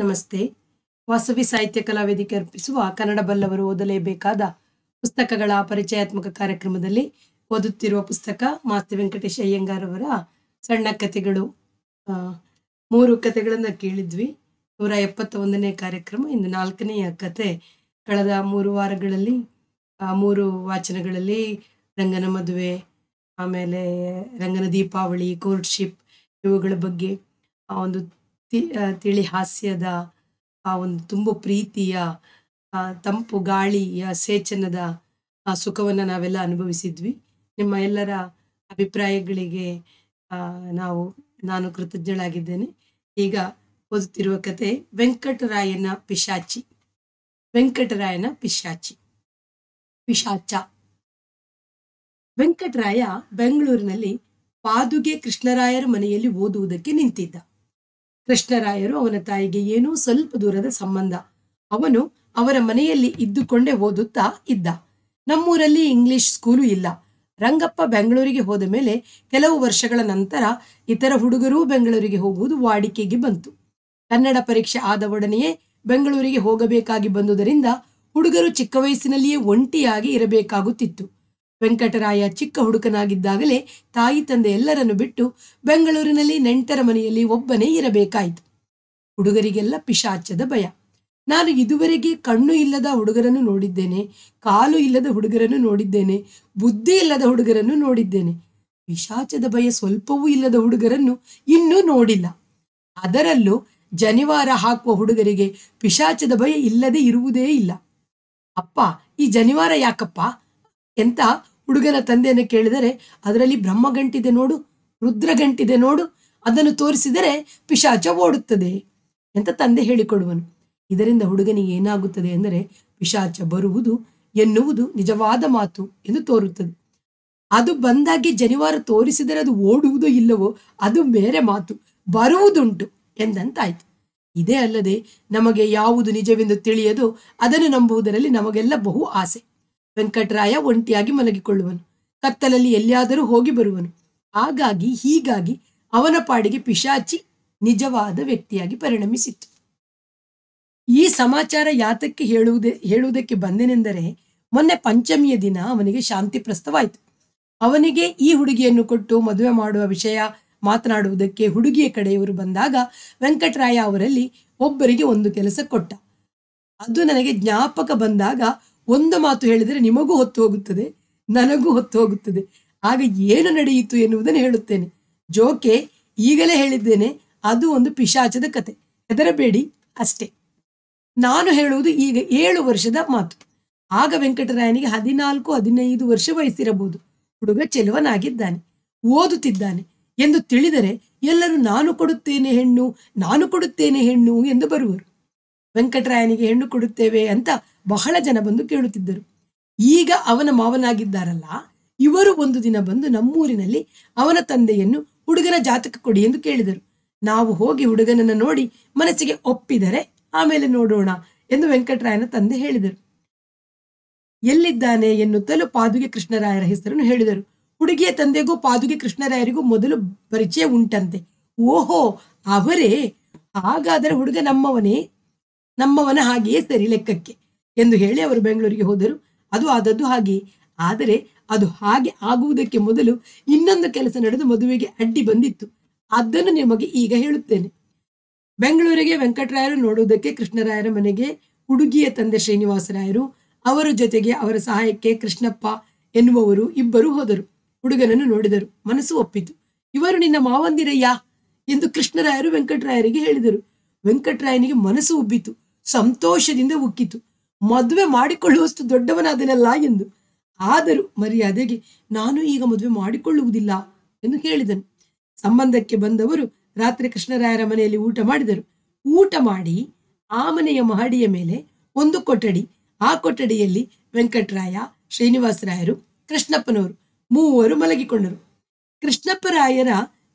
ನಮಸ್ತೆ ವಾಸವಿ ಸಾಹಿತ್ಯ ಕಲಾವೇದಿಕೆ ಅರ್ಪಿಸುವ ಕನ್ನಡ ಬಲ್ಲವರು ಓದಲೇಬೇಕಾದ ಪುಸ್ತಕಗಳ ಪರಿಚಯಾತ್ಮಕ ಕಾರ್ಯಕ್ರಮದಲ್ಲಿ ಓದುತ್ತಿರುವ ಪುಸ್ತಕ ಮಾಸ್ತಿ ವೆಂಕಟೇಶ್ ಅಯ್ಯಂಗಾರ್ ಅವರ ಸಣ್ಣ ಕಥೆಗಳು ಮೂರು ಕಥೆಗಳನ್ನು ಕೇಳಿದ್ವಿ ನೂರ ಎಪ್ಪತ್ತೊಂದನೇ ಕಾರ್ಯಕ್ರಮ ಇಂದು ನಾಲ್ಕನೆಯ ಕತೆ ಕಳೆದ ಮೂರು ವಾರಗಳಲ್ಲಿ ಮೂರು ವಾಚನಗಳಲ್ಲಿ ರಂಗನ ಮದುವೆ ಆಮೇಲೆ ರಂಗನ ದೀಪಾವಳಿ ಕೋರ್ಟ್ಶಿಪ್ ಇವುಗಳ ಬಗ್ಗೆ ಒಂದು ತಿಳಿ ಹಾಸ್ಯದ ಆ ಒಂದು ತುಂಬ ಪ್ರೀತಿಯ ತಂಪು ಗಾಳಿಯ ಸೇಚನದ ಆ ಸುಖವನ್ನು ನಾವೆಲ್ಲ ಅನುಭವಿಸಿದ್ವಿ ನಿಮ್ಮ ಎಲ್ಲರ ಅಭಿಪ್ರಾಯಗಳಿಗೆ ನಾವು ನಾನು ಕೃತಜ್ಞಳಾಗಿದ್ದೇನೆ ಈಗ ಓದುತ್ತಿರುವ ಕತೆ ವೆಂಕಟರಾಯನ ಪಿಶಾಚಿ ವೆಂಕಟರಾಯನ ಪಿಶಾಚಿ ಪಿಶಾಚ ವೆಂಕಟರಾಯ ಬೆಂಗಳೂರಿನಲ್ಲಿ ಪಾದುಗೆ ಕೃಷ್ಣರಾಯರ ಮನೆಯಲ್ಲಿ ಓದುವುದಕ್ಕೆ ನಿಂತಿದ್ದ ಕೃಷ್ಣರಾಯರು ಅವನ ತಾಯಿಗೆ ಏನೂ ಸ್ವಲ್ಪ ದೂರದ ಸಂಬಂಧ ಅವನು ಅವರ ಮನೆಯಲ್ಲಿ ಇದ್ದುಕೊಂಡೇ ಓದುತ್ತಾ ಇದ್ದ ನಮ್ಮೂರಲ್ಲಿ ಇಂಗ್ಲಿಷ್ ಸ್ಕೂಲು ಇಲ್ಲ ರಂಗಪ್ಪ ಬೆಂಗಳೂರಿಗೆ ಹೋದ ಮೇಲೆ ಕೆಲವು ವರ್ಷಗಳ ನಂತರ ಇತರ ಹುಡುಗರೂ ಬೆಂಗಳೂರಿಗೆ ಹೋಗುವುದು ವಾಡಿಕೆಗೆ ಬಂತು ಕನ್ನಡ ಪರೀಕ್ಷೆ ಆದ ಒಡನೆಯೇ ಬೆಂಗಳೂರಿಗೆ ಹೋಗಬೇಕಾಗಿ ಬಂದುದರಿಂದ ಹುಡುಗರು ಚಿಕ್ಕ ವಯಸ್ಸಿನಲ್ಲಿಯೇ ಒಂಟಿಯಾಗಿ ಇರಬೇಕಾಗುತ್ತಿತ್ತು ವೆಂಕಟರಾಯ ಚಿಕ್ಕ ಹುಡುಕನಾಗಿದ್ದಾಗಲೇ ತಾಯಿ ತಂದೆ ಎಲ್ಲರನ್ನು ಬಿಟ್ಟು ಬೆಂಗಳೂರಿನಲ್ಲಿ ನೆಂಟರ ಮನೆಯಲ್ಲಿ ಒಬ್ಬನೇ ಇರಬೇಕಾಯಿತು ಹುಡುಗರಿಗೆಲ್ಲ ಪಿಶಾಚದ ಭಯ ನಾನು ಇದುವರೆಗೆ ಕಣ್ಣು ಇಲ್ಲದ ಹುಡುಗರನ್ನು ನೋಡಿದ್ದೇನೆ ಕಾಲು ಇಲ್ಲದ ಹುಡುಗರನ್ನು ನೋಡಿದ್ದೇನೆ ಬುದ್ಧಿ ಇಲ್ಲದ ಹುಡುಗರನ್ನು ನೋಡಿದ್ದೇನೆ ಪಿಶಾಚದ ಭಯ ಸ್ವಲ್ಪವೂ ಇಲ್ಲದ ಹುಡುಗರನ್ನು ಇನ್ನೂ ನೋಡಿಲ್ಲ ಅದರಲ್ಲೂ ಜನಿವಾರ ಹಾಕುವ ಹುಡುಗರಿಗೆ ಪಿಶಾಚದ ಭಯ ಇಲ್ಲದೆ ಇರುವುದೇ ಇಲ್ಲ ಅಪ್ಪ ಈ ಜನಿವಾರ ಯಾಕಪ್ಪ ಎಂತ ಹುಡುಗನ ತಂದೆಯನ್ನು ಕೇಳಿದರೆ ಅದರಲ್ಲಿ ಬ್ರಹ್ಮಗಂಟಿದೆ ನೋಡು ರುದ್ರಗಂಟಿದೆ ನೋಡು ಅದನ್ನು ತೋರಿಸಿದರೆ ಪಿಶಾಚ ಓಡುತ್ತದೆ ಎಂತ ತಂದೆ ಹೇಳಿಕೊಡುವನು ಇದರಿಂದ ಹುಡುಗನಿಗೆ ಏನಾಗುತ್ತದೆ ಎಂದರೆ ಪಿಶಾಚ ಬರುವುದು ಎನ್ನುವುದು ನಿಜವಾದ ಮಾತು ಎಂದು ತೋರುತ್ತದೆ ಅದು ಬಂದಾಗಿ ಜನಿವಾರ ತೋರಿಸಿದರೆ ಅದು ಓಡುವುದೋ ಇಲ್ಲವೋ ಅದು ಬೇರೆ ಮಾತು ಬರುವುದುಂಟು ಎಂದಂತಾಯ್ತು ಇದೇ ಅಲ್ಲದೆ ನಮಗೆ ಯಾವುದು ನಿಜವೆಂದು ತಿಳಿಯದು ಅದನ್ನು ನಂಬುವುದರಲ್ಲಿ ನಮಗೆಲ್ಲ ಬಹು ಆಸೆ ವೆಂಕಟರಾಯ ಒಂಟಿಯಾಗಿ ಮಲಗಿಕೊಳ್ಳುವನು ಕತ್ತಲಲ್ಲಿ ಎಲ್ಲಿಯಾದರೂ ಹೋಗಿ ಬರುವನು ಹಾಗಾಗಿ ಹೀಗಾಗಿ ಅವನ ಪಾಡಿಗೆ ಪಿಶಾಚಿ ನಿಜವಾದ ವ್ಯಕ್ತಿಯಾಗಿ ಪರಿಣಮಿಸಿತ್ತು ಈ ಸಮಾಚಾರ ಯಾತಕ್ಕೆ ಹೇಳುವುದೇ ಹೇಳುವುದಕ್ಕೆ ಬಂದೆನೆಂದರೆ ಮೊನ್ನೆ ಪಂಚಮಿಯ ದಿನ ಅವನಿಗೆ ಶಾಂತಿ ಪ್ರಸ್ತವಾಯಿತು ಅವನಿಗೆ ಈ ಹುಡುಗಿಯನ್ನು ಕೊಟ್ಟು ಮದುವೆ ಮಾಡುವ ವಿಷಯ ಮಾತನಾಡುವುದಕ್ಕೆ ಹುಡುಗಿಯ ಕಡೆಯವರು ಬಂದಾಗ ವೆಂಕಟರಾಯ ಅವರಲ್ಲಿ ಒಬ್ಬರಿಗೆ ಒಂದು ಕೆಲಸ ಕೊಟ್ಟ ಅದು ನನಗೆ ಜ್ಞಾಪಕ ಬಂದಾಗ ಒಂದು ಮಾತು ಹೇಳಿದರೆ ನಿಮಗೂ ಹೊತ್ತು ಹೋಗುತ್ತದೆ ನನಗೂ ಹೊತ್ತು ಹೋಗುತ್ತದೆ ಆಗ ಏನು ನಡೆಯಿತು ಎನ್ನುವುದನ್ನು ಹೇಳುತ್ತೇನೆ ಜೋಕೆ ಈಗಲೇ ಹೇಳಿದ್ದೇನೆ ಅದು ಒಂದು ಪಿಶಾಚದ ಕತೆ ಹೆದರಬೇಡಿ ಅಷ್ಟೇ ನಾನು ಹೇಳುವುದು ಈಗ ಏಳು ವರ್ಷದ ಮಾತು ಆಗ ವೆಂಕಟರಾಯನಿಗೆ ಹದಿನಾಲ್ಕು ಹದಿನೈದು ವರ್ಷ ವಯಸ್ಸಿರಬಹುದು ಹುಡುಗ ಚೆಲುವನಾಗಿದ್ದಾನೆ ಓದುತ್ತಿದ್ದಾನೆ ಎಂದು ತಿಳಿದರೆ ಎಲ್ಲರೂ ನಾನು ಕೊಡುತ್ತೇನೆ ಹೆಣ್ಣು ನಾನು ಕೊಡುತ್ತೇನೆ ಹೆಣ್ಣು ಎಂದು ಬರುವರು ವೆಂಕಟರಾಯನಿಗೆ ಹೆಣ್ಣು ಕೊಡುತ್ತೇವೆ ಅಂತ ಬಹಳ ಜನ ಬಂದು ಕೇಳುತ್ತಿದ್ದರು ಈಗ ಅವನ ಮಾವನಾಗಿದ್ದಾರಲ್ಲ ಇವರು ಒಂದು ದಿನ ಬಂದು ನಮ್ಮೂರಿನಲ್ಲಿ ಅವನ ತಂದೆಯನ್ನು ಹುಡುಗನ ಜಾತಕ ಕೊಡಿ ಎಂದು ಕೇಳಿದರು ನಾವು ಹೋಗಿ ಹುಡುಗನನ್ನು ನೋಡಿ ಮನಸ್ಸಿಗೆ ಒಪ್ಪಿದರೆ ಆಮೇಲೆ ನೋಡೋಣ ಎಂದು ವೆಂಕಟರಾಯನ ತಂದೆ ಹೇಳಿದರು ಎಲ್ಲಿದ್ದಾನೆ ಎನ್ನುತ್ತಲೂ ಪಾದುಗೆ ಕೃಷ್ಣರಾಯರ ಹೆಸರನ್ನು ಹೇಳಿದರು ಹುಡುಗಿಯ ತಂದೆಗೂ ಪಾದುಗೆ ಕೃಷ್ಣರಾಯರಿಗೂ ಮೊದಲು ಪರಿಚಯ ಉಂಟಂತೆ ಓಹೋ ಅವರೇ ಹಾಗಾದರೆ ಹುಡುಗ ನಮ್ಮವನೇ ನಮ್ಮವನ ಹಾಗೆಯೇ ಸರಿ ಲೆಕ್ಕಕ್ಕೆ ಎಂದು ಹೇಳಿ ಅವರು ಬೆಂಗಳೂರಿಗೆ ಹೋದರು ಅದು ಆದದ್ದು ಹಾಗೆ ಆದರೆ ಅದು ಹಾಗೆ ಆಗುವುದಕ್ಕೆ ಮೊದಲು ಇನ್ನೊಂದು ಕೆಲಸ ನಡೆದು ಮದುವೆಗೆ ಅಡ್ಡಿ ಬಂದಿತ್ತು ಅದನ್ನು ನಿಮಗೆ ಈಗ ಹೇಳುತ್ತೇನೆ ಬೆಂಗಳೂರಿಗೆ ವೆಂಕಟರಾಯರು ನೋಡುವುದಕ್ಕೆ ಕೃಷ್ಣರಾಯರ ಮನೆಗೆ ಹುಡುಗಿಯ ತಂದೆ ಶ್ರೀನಿವಾಸರಾಯರು ಅವರ ಜೊತೆಗೆ ಅವರ ಸಹಾಯಕ್ಕೆ ಕೃಷ್ಣಪ್ಪ ಎನ್ನುವವರು ಇಬ್ಬರು ಹೋದರು ಹುಡುಗನನ್ನು ನೋಡಿದರು ಮನಸ್ಸು ಒಪ್ಪಿತು ಇವರು ನಿನ್ನ ಮಾವಂದಿರಯ್ಯ ಎಂದು ಕೃಷ್ಣರಾಯರು ವೆಂಕಟರಾಯರಿಗೆ ಹೇಳಿದರು ವೆಂಕಟರಾಯನಿಗೆ ಮನಸ್ಸು ಉಬ್ಬಿತು ಸಂತೋಷದಿಂದ ಉಕ್ಕಿತು ಮದುವೆ ಮಾಡಿಕೊಳ್ಳುವಷ್ಟು ದೊಡ್ಡವನಾದನಲ್ಲ ಎಂದು ಆದರೂ ಮರ್ಯಾದೆಗೆ ನಾನು ಈಗ ಮದುವೆ ಮಾಡಿಕೊಳ್ಳುವುದಿಲ್ಲ ಎಂದು ಹೇಳಿದನು ಸಂಬಂಧಕ್ಕೆ ಬಂದವರು ರಾತ್ರಿ ಕೃಷ್ಣರಾಯರ ಮನೆಯಲ್ಲಿ ಊಟ ಮಾಡಿದರು ಊಟ ಮಾಡಿ ಆ ಮನೆಯ ಮಹಡಿಯ ಮೇಲೆ ಒಂದು ಕೊಠಡಿ ಆ ಕೊಠಡಿಯಲ್ಲಿ ವೆಂಕಟರಾಯ ಶ್ರೀನಿವಾಸರಾಯರು ಕೃಷ್ಣಪ್ಪನವರು ಮೂವರು ಮಲಗಿಕೊಂಡರು ಕೃಷ್ಣಪ್ಪರಾಯರ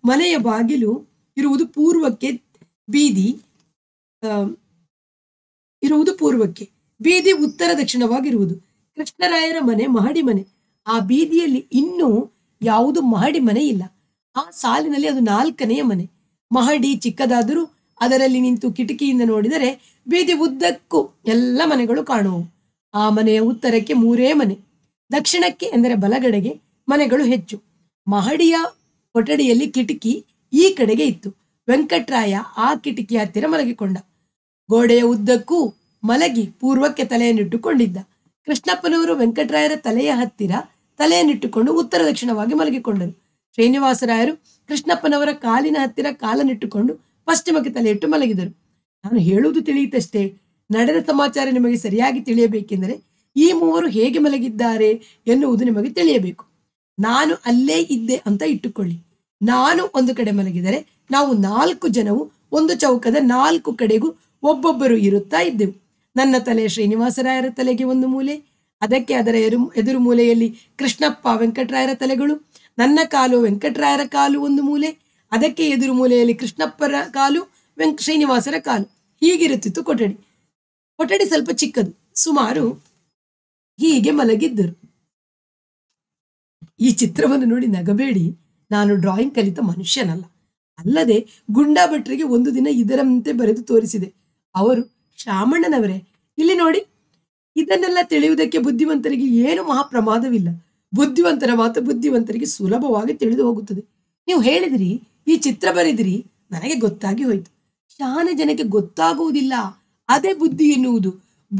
ಮನೆಯ ಬಾಗಿಲು ಇರುವುದು ಪೂರ್ವಕ್ಕೆ ಬೀದಿ ಇರುವುದು ಪೂರ್ವಕ್ಕೆ ಬೀದಿ ಉತ್ತರ ದಕ್ಷಿಣವಾಗಿರುವುದು ಕೃಷ್ಣರಾಯರ ಮನೆ ಮಹಡಿ ಮನೆ ಆ ಬೀದಿಯಲ್ಲಿ ಇನ್ನೂ ಯಾವುದು ಮಹಡಿ ಮನೆ ಇಲ್ಲ ಆ ಸಾಲಿನಲ್ಲಿ ಅದು ನಾಲ್ಕನೆಯ ಮನೆ ಮಹಡಿ ಚಿಕ್ಕದಾದರೂ ಅದರಲ್ಲಿ ನಿಂತು ಕಿಟಕಿಯಿಂದ ನೋಡಿದರೆ ಬೀದಿ ಉದ್ದಕ್ಕೂ ಎಲ್ಲ ಮನೆಗಳು ಕಾಣುವು ಆ ಮನೆಯ ಉತ್ತರಕ್ಕೆ ಮೂರೇ ಮನೆ ದಕ್ಷಿಣಕ್ಕೆ ಎಂದರೆ ಬಲಗಡೆಗೆ ಮನೆಗಳು ಹೆಚ್ಚು ಮಹಡಿಯ ಕೊಠಡಿಯಲ್ಲಿ ಕಿಟಕಿ ಈ ಕಡೆಗೆ ಇತ್ತು ವೆಂಕಟರಾಯ ಆ ಕಿಟಕಿ ಹತ್ತಿರ ಮಲಗಿಕೊಂಡ ಗೋಡೆಯ ಉದ್ದಕ್ಕೂ ಮಲಗಿ ಪೂರ್ವಕ್ಕೆ ತಲೆಯನ್ನಿಟ್ಟುಕೊಂಡಿದ್ದ ಕೃಷ್ಣಪ್ಪನವರು ವೆಂಕಟರಾಯರ ತಲೆಯ ಹತ್ತಿರ ತಲೆಯನ್ನಿಟ್ಟುಕೊಂಡು ಉತ್ತರ ದಕ್ಷಿಣವಾಗಿ ಮಲಗಿಕೊಂಡರು ಶ್ರೀನಿವಾಸರಾಯರು ಕೃಷ್ಣಪ್ಪನವರ ಕಾಲಿನ ಹತ್ತಿರ ಕಾಲನ್ನಿಟ್ಟುಕೊಂಡು ಪಶ್ಚಿಮಕ್ಕೆ ತಲೆಯಿಟ್ಟು ಮಲಗಿದರು ನಾನು ಹೇಳುವುದು ತಿಳಿಯುತ್ತಷ್ಟೇ ನಡೆದ ಸಮಾಚಾರ ನಿಮಗೆ ಸರಿಯಾಗಿ ತಿಳಿಯಬೇಕೆಂದರೆ ಈ ಮೂವರು ಹೇಗೆ ಮಲಗಿದ್ದಾರೆ ಎನ್ನುವುದು ನಿಮಗೆ ತಿಳಿಯಬೇಕು ನಾನು ಅಲ್ಲೇ ಇದ್ದೆ ಅಂತ ಇಟ್ಟುಕೊಳ್ಳಿ ನಾನು ಒಂದು ಕಡೆ ಮಲಗಿದರೆ ನಾವು ನಾಲ್ಕು ಜನವು ಒಂದು ಚೌಕದ ನಾಲ್ಕು ಕಡೆಗೂ ಒಬ್ಬೊಬ್ಬರು ಇರುತ್ತಾ ಇದ್ದೆವು ನನ್ನ ತಲೆ ಶ್ರೀನಿವಾಸರಾಯರ ತಲೆಗೆ ಒಂದು ಮೂಲೆ ಅದಕ್ಕೆ ಅದರ ಎರು ಎದುರು ಮೂಲೆಯಲ್ಲಿ ಕೃಷ್ಣಪ್ಪ ವೆಂಕಟರಾಯರ ತಲೆಗಳು ನನ್ನ ಕಾಲು ವೆಂಕಟರಾಯರ ಕಾಲು ಒಂದು ಮೂಲೆ ಅದಕ್ಕೆ ಎದುರು ಮೂಲೆಯಲ್ಲಿ ಕೃಷ್ಣಪ್ಪರ ಕಾಲು ವೆಂಕ ಶ್ರೀನಿವಾಸರ ಕಾಲು ಹೀಗಿರುತ್ತಿತ್ತು ಕೊಠಡಿ ಕೊಠಡಿ ಸ್ವಲ್ಪ ಚಿಕ್ಕದು ಸುಮಾರು ಹೀಗೆ ಮಲಗಿದ್ದರು ಈ ಚಿತ್ರವನ್ನು ನೋಡಿ ನಗಬೇಡಿ ನಾನು ಡ್ರಾಯಿಂಗ್ ಕಲಿತ ಮನುಷ್ಯನಲ್ಲ ಅಲ್ಲದೆ ಗುಂಡಾಭಟ್ರಿಗೆ ಒಂದು ದಿನ ಇದರಂತೆ ಬರೆದು ತೋರಿಸಿದೆ ಅವರು ಶಾಮಣ್ಣನವರೇ ಇಲ್ಲಿ ನೋಡಿ ಇದನ್ನೆಲ್ಲ ತಿಳಿಯುವುದಕ್ಕೆ ಬುದ್ಧಿವಂತರಿಗೆ ಏನು ಮಹಾಪ್ರಮಾದವಿಲ್ಲ ಬುದ್ಧಿವಂತರ ಮಾತು ಬುದ್ಧಿವಂತರಿಗೆ ಸುಲಭವಾಗಿ ತಿಳಿದು ಹೋಗುತ್ತದೆ ನೀವು ಹೇಳಿದಿರಿ ಈ ಚಿತ್ರ ಬರೆದಿರಿ ನನಗೆ ಗೊತ್ತಾಗಿ ಹೋಯಿತು ಶಾನ ಜನಕ್ಕೆ ಗೊತ್ತಾಗುವುದಿಲ್ಲ ಅದೇ ಬುದ್ಧಿ ಎನ್ನುವುದು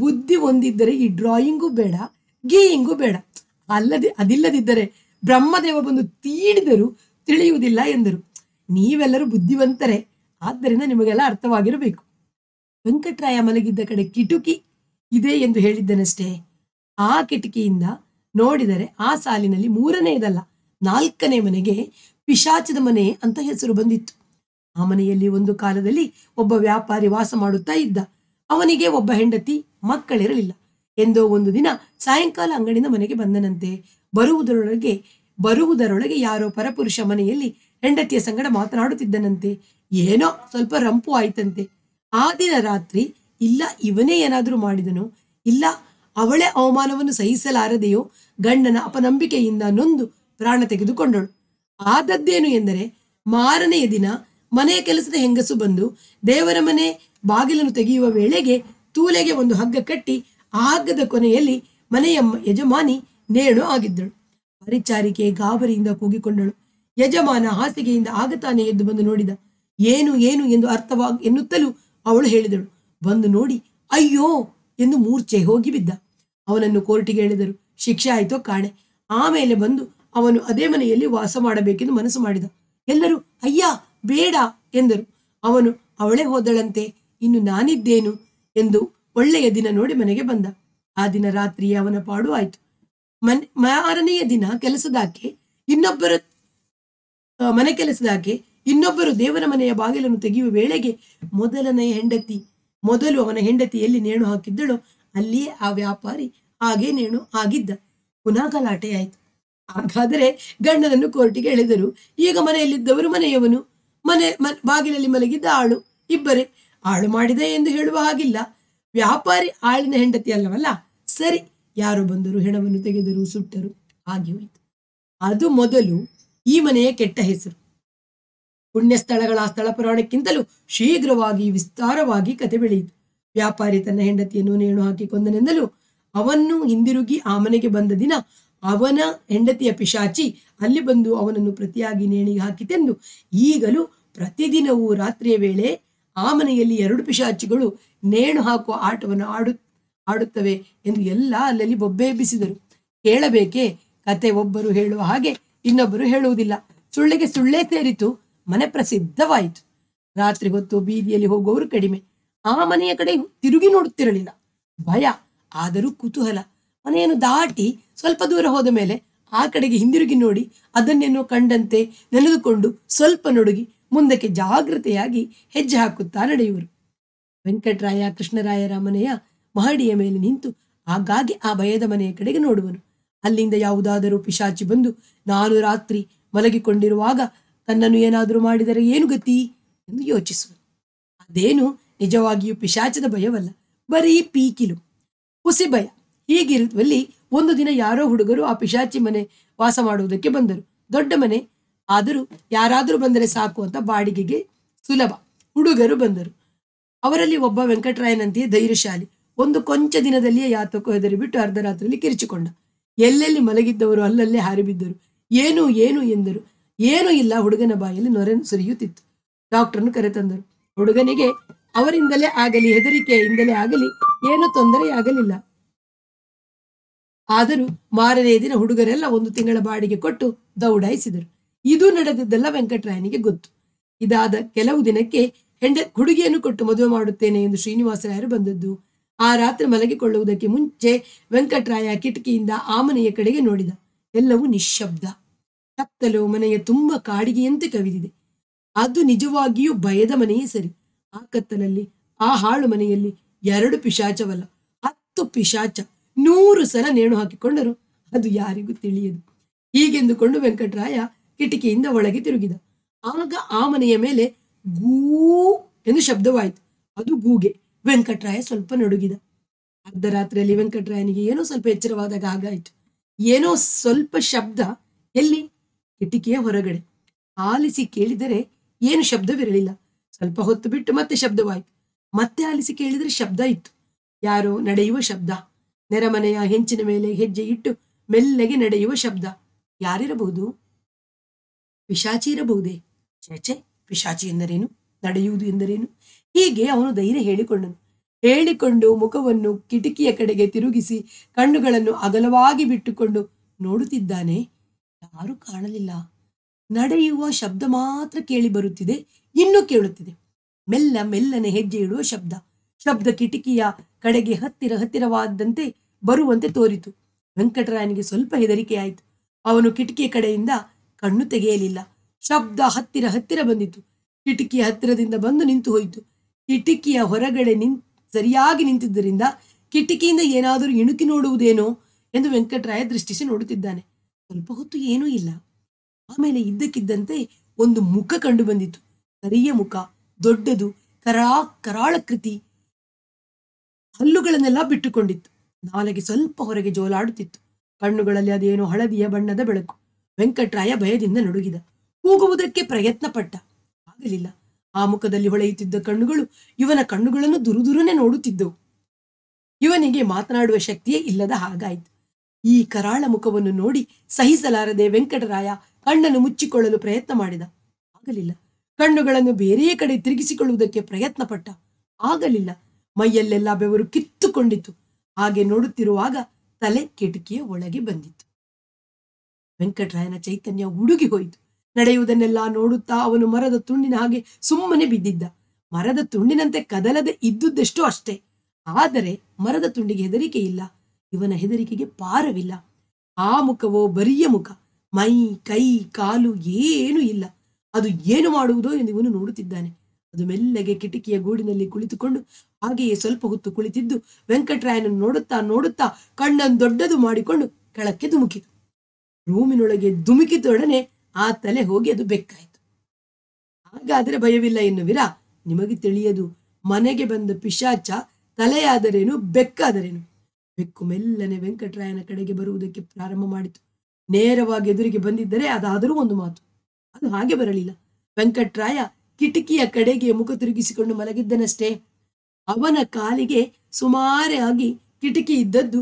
ಬುದ್ಧಿ ಒಂದಿದ್ದರೆ ಈ ಡ್ರಾಯಿಂಗೂ ಬೇಡ ಗೀಯಿಂಗು ಬೇಡ ಅಲ್ಲದೆ ಅದಿಲ್ಲದಿದ್ದರೆ ಬ್ರಹ್ಮದೇವ ಬಂದು ತೀಡಿದರೂ ತಿಳಿಯುವುದಿಲ್ಲ ಎಂದರು ನೀವೆಲ್ಲರೂ ಬುದ್ಧಿವಂತರೇ ಆದ್ದರಿಂದ ನಿಮಗೆಲ್ಲ ಅರ್ಥವಾಗಿರಬೇಕು ವೆಂಕಟರಾಯ ಮಲಗಿದ್ದ ಕಡೆ ಕಿಟುಕಿ ಇದೆ ಎಂದು ಹೇಳಿದ್ದನಷ್ಟೇ ಆ ಕಿಟಕಿಯಿಂದ ನೋಡಿದರೆ ಆ ಸಾಲಿನಲ್ಲಿ ಮೂರನೆಯದಲ್ಲ ನಾಲ್ಕನೇ ಮನೆಗೆ ಪಿಶಾಚದ ಮನೆ ಅಂತ ಹೆಸರು ಬಂದಿತ್ತು ಆ ಮನೆಯಲ್ಲಿ ಒಂದು ಕಾಲದಲ್ಲಿ ಒಬ್ಬ ವ್ಯಾಪಾರಿ ವಾಸ ಮಾಡುತ್ತಾ ಇದ್ದ ಅವನಿಗೆ ಒಬ್ಬ ಹೆಂಡತಿ ಮಕ್ಕಳಿರಲಿಲ್ಲ ಎಂದೋ ಒಂದು ದಿನ ಸಾಯಂಕಾಲ ಅಂಗಡಿನ ಮನೆಗೆ ಬಂದನಂತೆ ಬರುವುದರೊಳಗೆ ಬರುವುದರೊಳಗೆ ಯಾರೋ ಪರಪುರುಷ ಮನೆಯಲ್ಲಿ ಹೆಂಡತಿಯ ಸಂಗಡ ಮಾತನಾಡುತ್ತಿದ್ದನಂತೆ ಏನೋ ಸ್ವಲ್ಪ ರಂಪು ಆಯ್ತಂತೆ ಆ ದಿನ ರಾತ್ರಿ ಇಲ್ಲ ಇವನೇ ಏನಾದರೂ ಮಾಡಿದನು ಇಲ್ಲ ಅವಳೇ ಅವಮಾನವನ್ನು ಸಹಿಸಲಾರದೆಯೋ ಗಂಡನ ಅಪನಂಬಿಕೆಯಿಂದ ನೊಂದು ಪ್ರಾಣ ತೆಗೆದುಕೊಂಡಳು ಆದದ್ದೇನು ಎಂದರೆ ಮಾರನೆಯ ದಿನ ಮನೆಯ ಕೆಲಸದ ಹೆಂಗಸು ಬಂದು ದೇವರ ಮನೆ ಬಾಗಿಲನ್ನು ತೆಗೆಯುವ ವೇಳೆಗೆ ತೂಲೆಗೆ ಒಂದು ಹಗ್ಗ ಕಟ್ಟಿ ಆ ಹಗ್ಗದ ಕೊನೆಯಲ್ಲಿ ಮನೆಯ ಯಜಮಾನಿ ನೇಣು ಆಗಿದ್ದಳು ಪರಿಚಾರಿಕೆ ಗಾಬರಿಯಿಂದ ಕೂಗಿಕೊಂಡಳು ಯಜಮಾನ ಹಾಸಿಗೆಯಿಂದ ಆಗತಾನೆ ಎದ್ದು ಬಂದು ನೋಡಿದ ಏನು ಏನು ಎಂದು ಅರ್ಥವಾಗ ಎನ್ನುತ್ತಲೂ ಅವಳು ಹೇಳಿದಳು ಬಂದು ನೋಡಿ ಅಯ್ಯೋ ಎಂದು ಮೂರ್ಛೆ ಹೋಗಿ ಬಿದ್ದ ಅವನನ್ನು ಕೋರ್ಟಿಗೆ ಹೇಳಿದರು ಶಿಕ್ಷೆ ಆಯ್ತೋ ಕಾಣೆ ಆಮೇಲೆ ಬಂದು ಅವನು ಅದೇ ಮನೆಯಲ್ಲಿ ವಾಸ ಮಾಡಬೇಕೆಂದು ಮನಸ್ಸು ಮಾಡಿದ ಎಲ್ಲರೂ ಅಯ್ಯ ಬೇಡ ಎಂದರು ಅವನು ಅವಳೇ ಹೋದಳಂತೆ ಇನ್ನು ನಾನಿದ್ದೇನು ಎಂದು ಒಳ್ಳೆಯ ದಿನ ನೋಡಿ ಮನೆಗೆ ಬಂದ ಆ ದಿನ ರಾತ್ರಿ ಅವನ ಪಾಡು ಆಯ್ತು ಮನ್ ಮಾರನೆಯ ದಿನ ಕೆಲಸದಾಕೆ ಇನ್ನೊಬ್ಬರ ಮನೆ ಕೆಲಸದಾಕೆ ಇನ್ನೊಬ್ಬರು ದೇವರ ಮನೆಯ ಬಾಗಿಲನ್ನು ತೆಗೆಯುವ ವೇಳೆಗೆ ಮೊದಲನೆಯ ಹೆಂಡತಿ ಮೊದಲು ಅವನ ಹೆಂಡತಿ ಎಲ್ಲಿ ನೇಣು ಹಾಕಿದ್ದಳೋ ಅಲ್ಲಿಯೇ ಆ ವ್ಯಾಪಾರಿ ಹಾಗೆ ನೇಣು ಆಗಿದ್ದ ಪುನಃ ಗಲಾಟೆ ಆಯಿತು ಹಾಗಾದರೆ ಗಂಡನನ್ನು ಕೋರ್ಟಿಗೆ ಎಳೆದರು ಈಗ ಮನೆಯಲ್ಲಿದ್ದವರು ಮನೆಯವನು ಮನೆ ಬಾಗಿಲಲ್ಲಿ ಮಲಗಿದ್ದ ಆಳು ಇಬ್ಬರೇ ಆಳು ಮಾಡಿದೆ ಎಂದು ಹೇಳುವ ಹಾಗಿಲ್ಲ ವ್ಯಾಪಾರಿ ಆಳಿನ ಹೆಂಡತಿ ಅಲ್ಲವಲ್ಲ ಸರಿ ಯಾರು ಬಂದರು ಹೆಣವನ್ನು ತೆಗೆದರು ಸುಟ್ಟರು ಹಾಗೆ ಹೋಯಿತು ಅದು ಮೊದಲು ಈ ಮನೆಯ ಕೆಟ್ಟ ಹೆಸರು ಪುಣ್ಯ ಸ್ಥಳಗಳ ಸ್ಥಳ ಪುರಾಣಕ್ಕಿಂತಲೂ ಶೀಘ್ರವಾಗಿ ವಿಸ್ತಾರವಾಗಿ ಕತೆ ಬೆಳೆಯಿತು ವ್ಯಾಪಾರಿ ತನ್ನ ಹೆಂಡತಿಯನ್ನು ನೇಣು ಹಾಕಿ ಕೊಂದನೆಂದಲೂ ಅವನ್ನು ಹಿಂದಿರುಗಿ ಆ ಮನೆಗೆ ಬಂದ ದಿನ ಅವನ ಹೆಂಡತಿಯ ಪಿಶಾಚಿ ಅಲ್ಲಿ ಬಂದು ಅವನನ್ನು ಪ್ರತಿಯಾಗಿ ನೇಣಿಗೆ ಹಾಕಿತೆಂದು ಈಗಲೂ ಪ್ರತಿದಿನವೂ ರಾತ್ರಿಯ ವೇಳೆ ಆ ಮನೆಯಲ್ಲಿ ಎರಡು ಪಿಶಾಚಿಗಳು ನೇಣು ಹಾಕುವ ಆಟವನ್ನು ಆಡು ಆಡುತ್ತವೆ ಎಂದು ಎಲ್ಲ ಅಲ್ಲಲ್ಲಿ ಬೊಬ್ಬೆ ಎಬ್ಬಿಸಿದರು ಕೇಳಬೇಕೆ ಕತೆ ಒಬ್ಬರು ಹೇಳುವ ಹಾಗೆ ಇನ್ನೊಬ್ಬರು ಹೇಳುವುದಿಲ್ಲ ಸುಳ್ಳಿಗೆ ಸುಳ್ಳೇ ಸೇರಿತು ಮನೆ ಪ್ರಸಿದ್ಧವಾಯಿತು ರಾತ್ರಿ ಹೊತ್ತು ಬೀದಿಯಲ್ಲಿ ಹೋಗುವವರು ಕಡಿಮೆ ಆ ಮನೆಯ ಕಡೆ ತಿರುಗಿ ನೋಡುತ್ತಿರಲಿಲ್ಲ ಭಯ ಆದರೂ ಕುತೂಹಲ ಮನೆಯನ್ನು ದಾಟಿ ಸ್ವಲ್ಪ ದೂರ ಹೋದ ಮೇಲೆ ಆ ಕಡೆಗೆ ಹಿಂದಿರುಗಿ ನೋಡಿ ಅದನ್ನೇನೋ ಕಂಡಂತೆ ನೆಲೆದುಕೊಂಡು ಸ್ವಲ್ಪ ನಡುಗಿ ಮುಂದಕ್ಕೆ ಜಾಗೃತೆಯಾಗಿ ಹೆಜ್ಜೆ ಹಾಕುತ್ತಾ ನಡೆಯುವರು ವೆಂಕಟರಾಯ ಕೃಷ್ಣರಾಯರ ಮನೆಯ ಮಹಡಿಯ ಮೇಲೆ ನಿಂತು ಹಾಗಾಗಿ ಆ ಭಯದ ಮನೆಯ ಕಡೆಗೆ ನೋಡುವನು ಅಲ್ಲಿಂದ ಯಾವುದಾದರೂ ಪಿಶಾಚಿ ಬಂದು ನಾನು ರಾತ್ರಿ ಮಲಗಿಕೊಂಡಿರುವಾಗ ತನ್ನನ್ನು ಏನಾದರೂ ಮಾಡಿದರೆ ಏನು ಗತಿ ಎಂದು ಯೋಚಿಸುವುದು ಅದೇನು ನಿಜವಾಗಿಯೂ ಪಿಶಾಚದ ಭಯವಲ್ಲ ಬರೀ ಪೀಕಿಲು ಹುಸಿ ಭಯ ಹೀಗಿರುವಲ್ಲಿ ಒಂದು ದಿನ ಯಾರೋ ಹುಡುಗರು ಆ ಪಿಶಾಚಿ ಮನೆ ವಾಸ ಮಾಡುವುದಕ್ಕೆ ಬಂದರು ದೊಡ್ಡ ಮನೆ ಆದರೂ ಯಾರಾದರೂ ಬಂದರೆ ಸಾಕು ಅಂತ ಬಾಡಿಗೆಗೆ ಸುಲಭ ಹುಡುಗರು ಬಂದರು ಅವರಲ್ಲಿ ಒಬ್ಬ ವೆಂಕಟರಾಯನಂತೆಯೇ ಧೈರ್ಯಶಾಲಿ ಒಂದು ಕೊಂಚ ದಿನದಲ್ಲಿಯೇ ಯಾತಕ್ಕೂ ಹೆದರಿಬಿಟ್ಟು ಅರ್ಧರಾತ್ರಿಯಲ್ಲಿ ಕಿರಿಚಿಕೊಂಡ ಎಲ್ಲೆಲ್ಲಿ ಮಲಗಿದ್ದವರು ಅಲ್ಲಲ್ಲೇ ಹಾರಿಬಿದ್ದರು ಏನು ಏನು ಎಂದರು ಏನೂ ಇಲ್ಲ ಹುಡುಗನ ಬಾಯಲ್ಲಿ ನೊರೆ ಸುರಿಯುತ್ತಿತ್ತು ಡಾಕ್ಟರ್ನು ಕರೆತಂದರು ಹುಡುಗನಿಗೆ ಅವರಿಂದಲೇ ಆಗಲಿ ಹೆದರಿಕೆಯಿಂದಲೇ ಆಗಲಿ ತೊಂದರೆ ತೊಂದರೆಯಾಗಲಿಲ್ಲ ಆದರೂ ಮಾರನೇ ದಿನ ಹುಡುಗರೆಲ್ಲ ಒಂದು ತಿಂಗಳ ಬಾಡಿಗೆ ಕೊಟ್ಟು ದೌಡಾಯಿಸಿದರು ಇದು ನಡೆದಿದ್ದೆಲ್ಲ ವೆಂಕಟರಾಯನಿಗೆ ಗೊತ್ತು ಇದಾದ ಕೆಲವು ದಿನಕ್ಕೆ ಹೆಂಡ ಹುಡುಗಿಯನ್ನು ಕೊಟ್ಟು ಮದುವೆ ಮಾಡುತ್ತೇನೆ ಎಂದು ಶ್ರೀನಿವಾಸರಾಯರು ಬಂದದ್ದು ಆ ರಾತ್ರಿ ಮಲಗಿಕೊಳ್ಳುವುದಕ್ಕೆ ಮುಂಚೆ ವೆಂಕಟರಾಯ ಕಿಟಕಿಯಿಂದ ಆಮನೆಯ ಕಡೆಗೆ ನೋಡಿದ ಎಲ್ಲವೂ ನಿಶ್ಶಬ್ದ ಕತ್ತಲು ಮನೆಯ ತುಂಬ ಕಾಡಿಗೆಯಂತೆ ಕವಿದಿದೆ ಅದು ನಿಜವಾಗಿಯೂ ಭಯದ ಮನೆಯೇ ಸರಿ ಆ ಕತ್ತಲಲ್ಲಿ ಆ ಹಾಳು ಮನೆಯಲ್ಲಿ ಎರಡು ಪಿಶಾಚವಲ್ಲ ಹತ್ತು ಪಿಶಾಚ ನೂರು ಸಲ ನೇಣು ಹಾಕಿಕೊಂಡರು ಅದು ಯಾರಿಗೂ ತಿಳಿಯದು ಹೀಗೆಂದುಕೊಂಡು ವೆಂಕಟರಾಯ ಕಿಟಕಿಯಿಂದ ಒಳಗೆ ತಿರುಗಿದ ಆಗ ಆ ಮನೆಯ ಮೇಲೆ ಗೂ ಎಂದು ಶಬ್ದವಾಯಿತು ಅದು ಗೂಗೆ ವೆಂಕಟರಾಯ ಸ್ವಲ್ಪ ನಡುಗಿದ ಅರ್ಧರಾತ್ರಿಯಲ್ಲಿ ವೆಂಕಟರಾಯನಿಗೆ ಏನೋ ಸ್ವಲ್ಪ ಎಚ್ಚರವಾದಾಗ ಆಗಾಯ್ತು ಏನೋ ಸ್ವಲ್ಪ ಶಬ್ದ ಎಲ್ಲಿ ಕಿಟಕಿಯ ಹೊರಗಡೆ ಆಲಿಸಿ ಕೇಳಿದರೆ ಏನು ಶಬ್ದವಿರಲಿಲ್ಲ ಸ್ವಲ್ಪ ಹೊತ್ತು ಬಿಟ್ಟು ಮತ್ತೆ ಶಬ್ದವಾಯಿತು ಮತ್ತೆ ಆಲಿಸಿ ಕೇಳಿದರೆ ಶಬ್ದ ಇತ್ತು ಯಾರೋ ನಡೆಯುವ ಶಬ್ದ ನೆರೆಮನೆಯ ಹೆಂಚಿನ ಮೇಲೆ ಹೆಜ್ಜೆ ಇಟ್ಟು ಮೆಲ್ಲಗೆ ನಡೆಯುವ ಶಬ್ದ ಯಾರಿರಬಹುದು ಪಿಶಾಚಿ ಇರಬಹುದೇ ಚೇಚೆ ಪಿಶಾಚಿ ಎಂದರೇನು ನಡೆಯುವುದು ಎಂದರೇನು ಹೀಗೆ ಅವನು ಧೈರ್ಯ ಹೇಳಿಕೊಂಡನು ಹೇಳಿಕೊಂಡು ಮುಖವನ್ನು ಕಿಟಕಿಯ ಕಡೆಗೆ ತಿರುಗಿಸಿ ಕಣ್ಣುಗಳನ್ನು ಅಗಲವಾಗಿ ಬಿಟ್ಟುಕೊಂಡು ನೋಡುತ್ತಿದ್ದಾನೆ ಯಾರು ಕಾಣಲಿಲ್ಲ ನಡೆಯುವ ಶಬ್ದ ಮಾತ್ರ ಕೇಳಿ ಬರುತ್ತಿದೆ ಇನ್ನೂ ಕೇಳುತ್ತಿದೆ ಮೆಲ್ಲ ಮೆಲ್ಲನೆ ಹೆಜ್ಜೆ ಇಡುವ ಶಬ್ದ ಶಬ್ದ ಕಿಟಕಿಯ ಕಡೆಗೆ ಹತ್ತಿರ ಹತ್ತಿರವಾದಂತೆ ಬರುವಂತೆ ತೋರಿತು ವೆಂಕಟರಾಯನಿಗೆ ಸ್ವಲ್ಪ ಹೆದರಿಕೆಯಾಯಿತು ಅವನು ಕಿಟಕಿಯ ಕಡೆಯಿಂದ ಕಣ್ಣು ತೆಗೆಯಲಿಲ್ಲ ಶಬ್ದ ಹತ್ತಿರ ಹತ್ತಿರ ಬಂದಿತು ಕಿಟಕಿಯ ಹತ್ತಿರದಿಂದ ಬಂದು ನಿಂತು ಹೋಯಿತು ಕಿಟಕಿಯ ಹೊರಗಡೆ ನಿನ್ ಸರಿಯಾಗಿ ನಿಂತಿದ್ದರಿಂದ ಕಿಟಕಿಯಿಂದ ಏನಾದರೂ ಇಣುಕಿ ನೋಡುವುದೇನೋ ಎಂದು ವೆಂಕಟರಾಯ ದೃಷ್ಟಿಸಿ ನೋಡುತ್ತಿದ್ದಾನೆ ಸ್ವಲ್ಪ ಹೊತ್ತು ಏನೂ ಇಲ್ಲ ಆಮೇಲೆ ಇದ್ದಕ್ಕಿದ್ದಂತೆ ಒಂದು ಮುಖ ಕಂಡು ಬಂದಿತು ಕರಿಯ ಮುಖ ದೊಡ್ಡದು ಕರಾ ಕೃತಿ ಹಲ್ಲುಗಳನ್ನೆಲ್ಲ ಬಿಟ್ಟುಕೊಂಡಿತ್ತು ನಾಲಗೆ ಸ್ವಲ್ಪ ಹೊರಗೆ ಜೋಲಾಡುತ್ತಿತ್ತು ಕಣ್ಣುಗಳಲ್ಲಿ ಅದೇನೋ ಹಳದಿಯ ಬಣ್ಣದ ಬೆಳಕು ವೆಂಕಟರಾಯ ಭಯದಿಂದ ನಡುಗಿದ ಕೂಗುವುದಕ್ಕೆ ಪ್ರಯತ್ನ ಪಟ್ಟ ಆಗಲಿಲ್ಲ ಆ ಮುಖದಲ್ಲಿ ಹೊಳೆಯುತ್ತಿದ್ದ ಕಣ್ಣುಗಳು ಇವನ ಕಣ್ಣುಗಳನ್ನು ದುರುದುರನೆ ನೋಡುತ್ತಿದ್ದವು ಇವನಿಗೆ ಮಾತನಾಡುವ ಶಕ್ತಿಯೇ ಇಲ್ಲದ ಹಾಗಾಯಿತು ಈ ಕರಾಳ ಮುಖವನ್ನು ನೋಡಿ ಸಹಿಸಲಾರದೆ ವೆಂಕಟರಾಯ ಕಣ್ಣನ್ನು ಮುಚ್ಚಿಕೊಳ್ಳಲು ಪ್ರಯತ್ನ ಮಾಡಿದ ಆಗಲಿಲ್ಲ ಕಣ್ಣುಗಳನ್ನು ಬೇರೆಯೇ ಕಡೆ ತಿರುಗಿಸಿಕೊಳ್ಳುವುದಕ್ಕೆ ಪ್ರಯತ್ನ ಪಟ್ಟ ಆಗಲಿಲ್ಲ ಮೈಯಲ್ಲೆಲ್ಲ ಬೆವರು ಕಿತ್ತುಕೊಂಡಿತು ಹಾಗೆ ನೋಡುತ್ತಿರುವಾಗ ತಲೆ ಕಿಟಕಿಯ ಒಳಗೆ ಬಂದಿತ್ತು ವೆಂಕಟರಾಯನ ಚೈತನ್ಯ ಉಡುಗಿ ಹೋಯಿತು ನಡೆಯುವುದನ್ನೆಲ್ಲ ನೋಡುತ್ತಾ ಅವನು ಮರದ ತುಂಡಿನ ಹಾಗೆ ಸುಮ್ಮನೆ ಬಿದ್ದಿದ್ದ ಮರದ ತುಂಡಿನಂತೆ ಕದಲದೆ ಇದ್ದುದೆಷ್ಟೋ ಅಷ್ಟೇ ಆದರೆ ಮರದ ತುಂಡಿಗೆ ಹೆದರಿಕೆ ಇಲ್ಲ ಇವನ ಹೆದರಿಕೆಗೆ ಪಾರವಿಲ್ಲ ಆ ಮುಖವೋ ಬರಿಯ ಮುಖ ಮೈ ಕೈ ಕಾಲು ಏನೂ ಇಲ್ಲ ಅದು ಏನು ಮಾಡುವುದೋ ಎಂದು ಇವನು ನೋಡುತ್ತಿದ್ದಾನೆ ಅದು ಮೆಲ್ಲಗೆ ಕಿಟಕಿಯ ಗೂಡಿನಲ್ಲಿ ಕುಳಿತುಕೊಂಡು ಹಾಗೆಯೇ ಸ್ವಲ್ಪ ಹೊತ್ತು ಕುಳಿತಿದ್ದು ವೆಂಕಟರಾಯನನ್ನು ನೋಡುತ್ತಾ ನೋಡುತ್ತಾ ಕಣ್ಣನ್ನು ದೊಡ್ಡದು ಮಾಡಿಕೊಂಡು ಕೆಳಕ್ಕೆ ಧುಮುಕಿತು ರೂಮಿನೊಳಗೆ ಧುಮುಕಿದೊಡನೆ ಆ ತಲೆ ಹೋಗಿ ಅದು ಬೆಕ್ಕಾಯಿತು ಹಾಗಾದರೆ ಭಯವಿಲ್ಲ ಎನ್ನುವಿರಾ ನಿಮಗೆ ತಿಳಿಯದು ಮನೆಗೆ ಬಂದ ಪಿಶಾಚ ತಲೆಯಾದರೇನು ಬೆಕ್ಕಾದರೇನು ಬೆಕ್ಕು ಮೆಲ್ಲನೆ ವೆಂಕಟರಾಯನ ಕಡೆಗೆ ಬರುವುದಕ್ಕೆ ಪ್ರಾರಂಭ ಮಾಡಿತು ನೇರವಾಗಿ ಎದುರಿಗೆ ಬಂದಿದ್ದರೆ ಅದಾದರೂ ಒಂದು ಮಾತು ಅದು ಹಾಗೆ ಬರಲಿಲ್ಲ ವೆಂಕಟರಾಯ ಕಿಟಕಿಯ ಕಡೆಗೆ ಮುಖ ತಿರುಗಿಸಿಕೊಂಡು ಮಲಗಿದ್ದನಷ್ಟೇ ಅವನ ಕಾಲಿಗೆ ಸುಮಾರಾಗಿ ಕಿಟಕಿ ಇದ್ದದ್ದು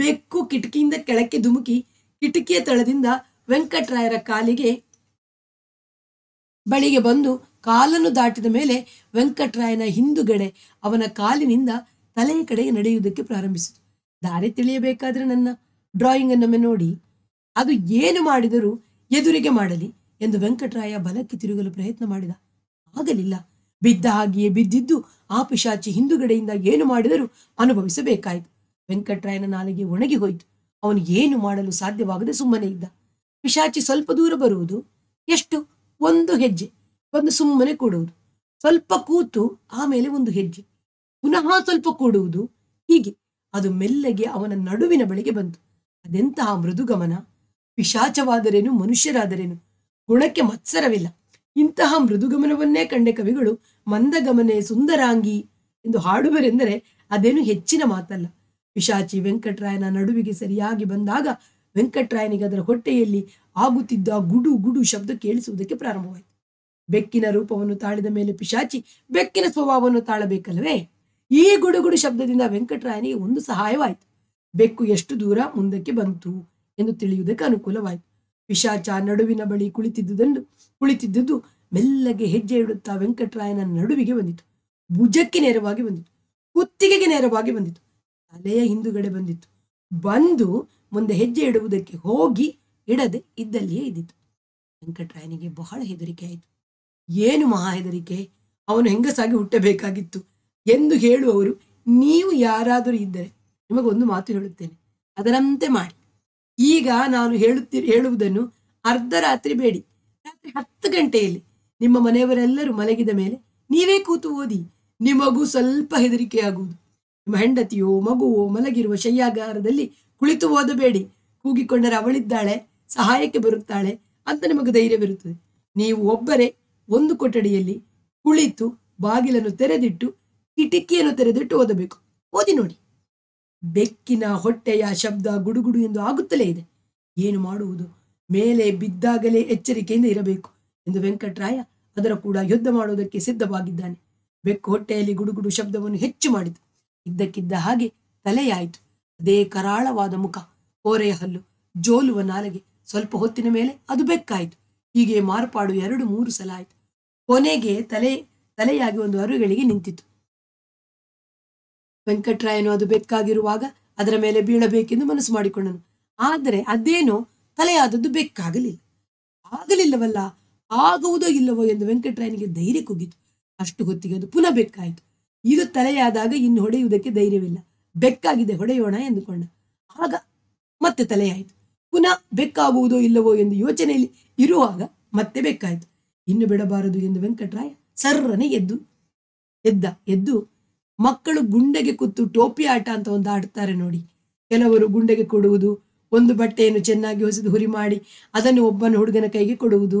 ಬೆಕ್ಕು ಕಿಟಕಿಯಿಂದ ಕೆಳಕ್ಕೆ ಧುಮುಕಿ ಕಿಟಕಿಯ ತಳದಿಂದ ವೆಂಕಟರಾಯರ ಕಾಲಿಗೆ ಬಳಿಗೆ ಬಂದು ಕಾಲನ್ನು ದಾಟಿದ ಮೇಲೆ ವೆಂಕಟರಾಯನ ಹಿಂದುಗಡೆ ಅವನ ಕಾಲಿನಿಂದ ತಲೆಯ ಕಡೆಗೆ ನಡೆಯುವುದಕ್ಕೆ ಪ್ರಾರಂಭಿಸಿತು ದಾರಿ ತಿಳಿಯಬೇಕಾದ್ರೆ ನನ್ನ ಡ್ರಾಯಿಂಗ್ ಅನ್ನೊಮ್ಮೆ ನೋಡಿ ಅದು ಏನು ಮಾಡಿದರೂ ಎದುರಿಗೆ ಮಾಡಲಿ ಎಂದು ವೆಂಕಟರಾಯ ಬಲಕ್ಕೆ ತಿರುಗಲು ಪ್ರಯತ್ನ ಮಾಡಿದ ಆಗಲಿಲ್ಲ ಬಿದ್ದ ಹಾಗೆಯೇ ಬಿದ್ದಿದ್ದು ಆ ಪಿಶಾಚಿ ಹಿಂದುಗಡೆಯಿಂದ ಏನು ಮಾಡಿದರೂ ಅನುಭವಿಸಬೇಕಾಯಿತು ವೆಂಕಟರಾಯನ ನಾಲಿಗೆ ಒಣಗಿ ಹೋಯಿತು ಅವನು ಏನು ಮಾಡಲು ಸಾಧ್ಯವಾಗದೆ ಸುಮ್ಮನೆ ಇದ್ದ ಪಿಶಾಚಿ ಸ್ವಲ್ಪ ದೂರ ಬರುವುದು ಎಷ್ಟು ಒಂದು ಹೆಜ್ಜೆ ಒಂದು ಸುಮ್ಮನೆ ಕೂಡುವುದು ಸ್ವಲ್ಪ ಕೂತು ಆಮೇಲೆ ಒಂದು ಹೆಜ್ಜೆ ಪುನಃ ಸ್ವಲ್ಪ ಕೂಡುವುದು ಹೀಗೆ ಅದು ಮೆಲ್ಲಗೆ ಅವನ ನಡುವಿನ ಬಳಿಗೆ ಬಂತು ಅದೆಂತಹ ಮೃದುಗಮನ ಪಿಶಾಚವಾದರೇನು ಮನುಷ್ಯರಾದರೇನು ಗುಣಕ್ಕೆ ಮತ್ಸರವಿಲ್ಲ ಇಂತಹ ಮೃದುಗಮನವನ್ನೇ ಕಂಡೆ ಕವಿಗಳು ಮಂದಗಮನೆ ಸುಂದರಾಂಗಿ ಎಂದು ಹಾಡುವರೆಂದರೆ ಅದೇನು ಹೆಚ್ಚಿನ ಮಾತಲ್ಲ ಪಿಶಾಚಿ ವೆಂಕಟರಾಯನ ನಡುವಿಗೆ ಸರಿಯಾಗಿ ಬಂದಾಗ ವೆಂಕಟರಾಯನಿಗೆ ಅದರ ಹೊಟ್ಟೆಯಲ್ಲಿ ಆಗುತ್ತಿದ್ದ ಗುಡು ಗುಡು ಶಬ್ದ ಕೇಳಿಸುವುದಕ್ಕೆ ಪ್ರಾರಂಭವಾಯಿತು ಬೆಕ್ಕಿನ ರೂಪವನ್ನು ತಾಳಿದ ಮೇಲೆ ಪಿಶಾಚಿ ಬೆಕ್ಕಿನ ಸ್ವಭಾವವನ್ನು ತಾಳಬೇಕಲ್ಲವೇ ಈ ಗುಡುಗುಡು ಶಬ್ದದಿಂದ ವೆಂಕಟರಾಯನಿಗೆ ಒಂದು ಸಹಾಯವಾಯಿತು ಬೆಕ್ಕು ಎಷ್ಟು ದೂರ ಮುಂದಕ್ಕೆ ಬಂತು ಎಂದು ತಿಳಿಯುವುದಕ್ಕೆ ಅನುಕೂಲವಾಯಿತು ಪಿಶಾಚ ನಡುವಿನ ಬಳಿ ಕುಳಿತಿದ್ದುದನ್ನು ಕುಳಿತಿದ್ದುದು ಮೆಲ್ಲಗೆ ಹೆಜ್ಜೆ ಇಡುತ್ತಾ ವೆಂಕಟರಾಯನ ನಡುವಿಗೆ ಬಂದಿತು ಭುಜಕ್ಕೆ ನೇರವಾಗಿ ಬಂದಿತು ಕುತ್ತಿಗೆಗೆ ನೇರವಾಗಿ ಬಂದಿತು ತಲೆಯ ಹಿಂದುಗಡೆ ಬಂದಿತ್ತು ಬಂದು ಮುಂದೆ ಹೆಜ್ಜೆ ಇಡುವುದಕ್ಕೆ ಹೋಗಿ ಇಡದೆ ಇದ್ದಲ್ಲಿಯೇ ಇದ್ದಿತು ವೆಂಕಟರಾಯನಿಗೆ ಬಹಳ ಹೆದರಿಕೆ ಆಯಿತು ಏನು ಮಹಾ ಹೆದರಿಕೆ ಅವನು ಹೆಂಗಸಾಗಿ ಹುಟ್ಟಬೇಕಾಗಿತ್ತು ಎಂದು ಹೇಳುವವರು ನೀವು ಯಾರಾದರೂ ಇದ್ದರೆ ನಿಮಗೊಂದು ಮಾತು ಹೇಳುತ್ತೇನೆ ಅದರಂತೆ ಮಾಡಿ ಈಗ ನಾನು ಹೇಳುತ್ತಿ ಹೇಳುವುದನ್ನು ಅರ್ಧ ರಾತ್ರಿ ಬೇಡಿ ರಾತ್ರಿ ಹತ್ತು ಗಂಟೆಯಲ್ಲಿ ನಿಮ್ಮ ಮನೆಯವರೆಲ್ಲರೂ ಮಲಗಿದ ಮೇಲೆ ನೀವೇ ಕೂತು ಓದಿ ನಿಮಗೂ ಸ್ವಲ್ಪ ಹೆದರಿಕೆಯಾಗುವುದು ನಿಮ್ಮ ಹೆಂಡತಿಯೋ ಮಗುವೋ ಮಲಗಿರುವ ಶಯ್ಯಾಗಾರದಲ್ಲಿ ಕುಳಿತು ಓದಬೇಡಿ ಕೂಗಿಕೊಂಡರೆ ಅವಳಿದ್ದಾಳೆ ಸಹಾಯಕ್ಕೆ ಬರುತ್ತಾಳೆ ಅಂತ ನಿಮಗೆ ಧೈರ್ಯವಿರುತ್ತದೆ ನೀವು ಒಬ್ಬರೇ ಒಂದು ಕೊಠಡಿಯಲ್ಲಿ ಕುಳಿತು ಬಾಗಿಲನ್ನು ತೆರೆದಿಟ್ಟು ಈ ಟಿಕ್ಕಿಯನ್ನು ತೆರೆದಿಟ್ಟು ಓದಬೇಕು ಓದಿ ನೋಡಿ ಬೆಕ್ಕಿನ ಹೊಟ್ಟೆಯ ಶಬ್ದ ಗುಡುಗುಡು ಎಂದು ಆಗುತ್ತಲೇ ಇದೆ ಏನು ಮಾಡುವುದು ಮೇಲೆ ಬಿದ್ದಾಗಲೇ ಎಚ್ಚರಿಕೆಯಿಂದ ಇರಬೇಕು ಎಂದು ವೆಂಕಟರಾಯ ಅದರ ಕೂಡ ಯುದ್ಧ ಮಾಡುವುದಕ್ಕೆ ಸಿದ್ಧವಾಗಿದ್ದಾನೆ ಬೆಕ್ಕು ಹೊಟ್ಟೆಯಲ್ಲಿ ಗುಡುಗುಡು ಶಬ್ದವನ್ನು ಹೆಚ್ಚು ಮಾಡಿತು ಇದ್ದಕ್ಕಿದ್ದ ಹಾಗೆ ತಲೆಯಾಯಿತು ಅದೇ ಕರಾಳವಾದ ಮುಖ ಕೋರೆಹಲ್ಲು ಹಲ್ಲು ಜೋಲುವ ನಾಲಗೆ ಸ್ವಲ್ಪ ಹೊತ್ತಿನ ಮೇಲೆ ಅದು ಬೆಕ್ಕಾಯಿತು ಹೀಗೆ ಮಾರ್ಪಾಡು ಎರಡು ಮೂರು ಸಲ ಆಯಿತು ಕೊನೆಗೆ ತಲೆ ತಲೆಯಾಗಿ ಒಂದು ಅರುಗಳಿಗೆ ನಿಂತಿತು ವೆಂಕಟರಾಯನು ಅದು ಬೆಕ್ಕಾಗಿರುವಾಗ ಅದರ ಮೇಲೆ ಬೀಳಬೇಕೆಂದು ಮನಸ್ಸು ಮಾಡಿಕೊಂಡನು ಆದರೆ ಅದೇನೋ ತಲೆಯಾದದ್ದು ಬೆಕ್ಕಾಗಲಿಲ್ಲ ಆಗಲಿಲ್ಲವಲ್ಲ ಆಗುವುದೋ ಇಲ್ಲವೋ ಎಂದು ವೆಂಕಟರಾಯನಿಗೆ ಧೈರ್ಯ ಕುಗ್ಗಿತು ಅಷ್ಟು ಹೊತ್ತಿಗೆ ಅದು ಪುನಃ ಬೆಕ್ಕಾಯಿತು ಇದು ತಲೆಯಾದಾಗ ಇನ್ನು ಹೊಡೆಯುವುದಕ್ಕೆ ಧೈರ್ಯವಿಲ್ಲ ಬೆಕ್ಕಾಗಿದೆ ಹೊಡೆಯೋಣ ಎಂದುಕೊಂಡ ಆಗ ಮತ್ತೆ ತಲೆಯಾಯಿತು ಪುನಃ ಬೆಕ್ಕಾಗುವುದೋ ಇಲ್ಲವೋ ಎಂದು ಯೋಚನೆಯಲ್ಲಿ ಇರುವಾಗ ಮತ್ತೆ ಬೆಕ್ಕಾಯಿತು ಇನ್ನು ಬಿಡಬಾರದು ಎಂದು ವೆಂಕಟರಾಯ ಸರ್ರನೆ ಎದ್ದು ಎದ್ದ ಎದ್ದು ಮಕ್ಕಳು ಗುಂಡೆಗೆ ಕೂತು ಟೋಪಿ ಆಟ ಅಂತ ಒಂದು ಆಡ್ತಾರೆ ನೋಡಿ ಕೆಲವರು ಗುಂಡೆಗೆ ಕೊಡುವುದು ಒಂದು ಬಟ್ಟೆಯನ್ನು ಚೆನ್ನಾಗಿ ಹೊಸದು ಹುರಿ ಮಾಡಿ ಅದನ್ನು ಒಬ್ಬನ ಹುಡುಗನ ಕೈಗೆ ಕೊಡುವುದು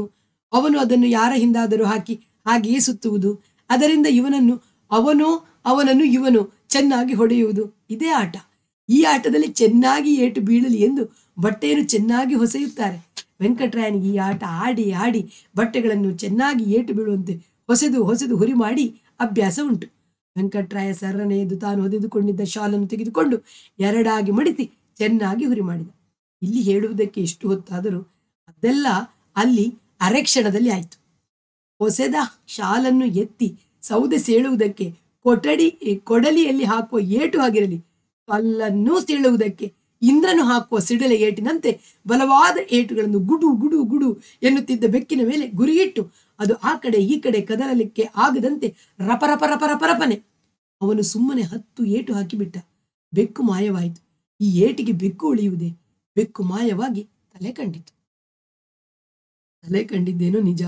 ಅವನು ಅದನ್ನು ಯಾರ ಹಿಂದಾದರೂ ಹಾಕಿ ಹಾಗೆಯೇ ಸುತ್ತುವುದು ಅದರಿಂದ ಇವನನ್ನು ಅವನು ಅವನನ್ನು ಇವನು ಚೆನ್ನಾಗಿ ಹೊಡೆಯುವುದು ಇದೇ ಆಟ ಈ ಆಟದಲ್ಲಿ ಚೆನ್ನಾಗಿ ಏಟು ಬೀಳಲಿ ಎಂದು ಬಟ್ಟೆಯನ್ನು ಚೆನ್ನಾಗಿ ಹೊಸೆಯುತ್ತಾರೆ ವೆಂಕಟರಾಯನಿಗೆ ಈ ಆಟ ಆಡಿ ಆಡಿ ಬಟ್ಟೆಗಳನ್ನು ಚೆನ್ನಾಗಿ ಏಟು ಬೀಳುವಂತೆ ಹೊಸೆದು ಹೊಸೆದು ಹುರಿ ಮಾಡಿ ಅಭ್ಯಾಸ ಉಂಟು ವೆಂಕಟರಾಯ ಸರ್ರನೆ ಎದ್ದು ತಾನು ಹೊದೆದುಕೊಂಡಿದ್ದ ಶಾಲನ್ನು ತೆಗೆದುಕೊಂಡು ಎರಡಾಗಿ ಮಡಿಸಿ ಚೆನ್ನಾಗಿ ಹುರಿ ಮಾಡಿದ ಇಲ್ಲಿ ಹೇಳುವುದಕ್ಕೆ ಎಷ್ಟು ಹೊತ್ತಾದರೂ ಅದೆಲ್ಲ ಅಲ್ಲಿ ಅರೆಕ್ಷಣದಲ್ಲಿ ಆಯಿತು ಹೊಸೆದ ಶಾಲನ್ನು ಎತ್ತಿ ಸೌದೆ ಸೇಳುವುದಕ್ಕೆ ಕೊಠಡಿ ಕೊಡಲಿಯಲ್ಲಿ ಹಾಕುವ ಏಟು ಆಗಿರಲಿ ಕಲ್ಲನ್ನು ಸೇಳುವುದಕ್ಕೆ ಇಂದ್ರನು ಹಾಕುವ ಸಿಡಿಲ ಏಟಿನಂತೆ ಬಲವಾದ ಏಟುಗಳನ್ನು ಗುಡು ಗುಡು ಗುಡು ಎನ್ನುತ್ತಿದ್ದ ಬೆಕ್ಕಿನ ಮೇಲೆ ಗುರಿಯಿಟ್ಟು ಅದು ಆ ಕಡೆ ಈ ಕಡೆ ಕದಲಲಿಕ್ಕೆ ಆಗದಂತೆ ರಪರಪರಪರಪರಪನೆ ಅವನು ಸುಮ್ಮನೆ ಹತ್ತು ಏಟು ಹಾಕಿಬಿಟ್ಟ ಬೆಕ್ಕು ಮಾಯವಾಯಿತು ಈ ಏಟಿಗೆ ಬೆಕ್ಕು ಉಳಿಯುವುದೇ ಬೆಕ್ಕು ಮಾಯವಾಗಿ ತಲೆ ಕಂಡಿತು ತಲೆ ಕಂಡಿದ್ದೇನೋ ನಿಜ